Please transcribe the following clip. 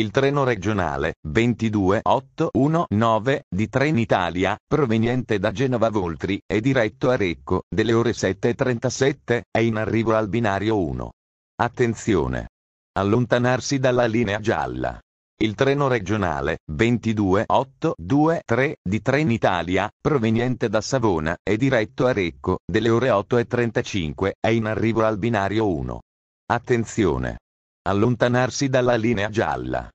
il treno regionale 22819 di Trenitalia, proveniente da Genova Voltri e diretto a Recco, delle ore 7.37, è in arrivo al binario 1. Attenzione! Allontanarsi dalla linea gialla. Il treno regionale 22823 di Trenitalia, proveniente da Savona e diretto a Recco, delle ore 8.35, è in arrivo al binario 1. Attenzione! allontanarsi dalla linea gialla.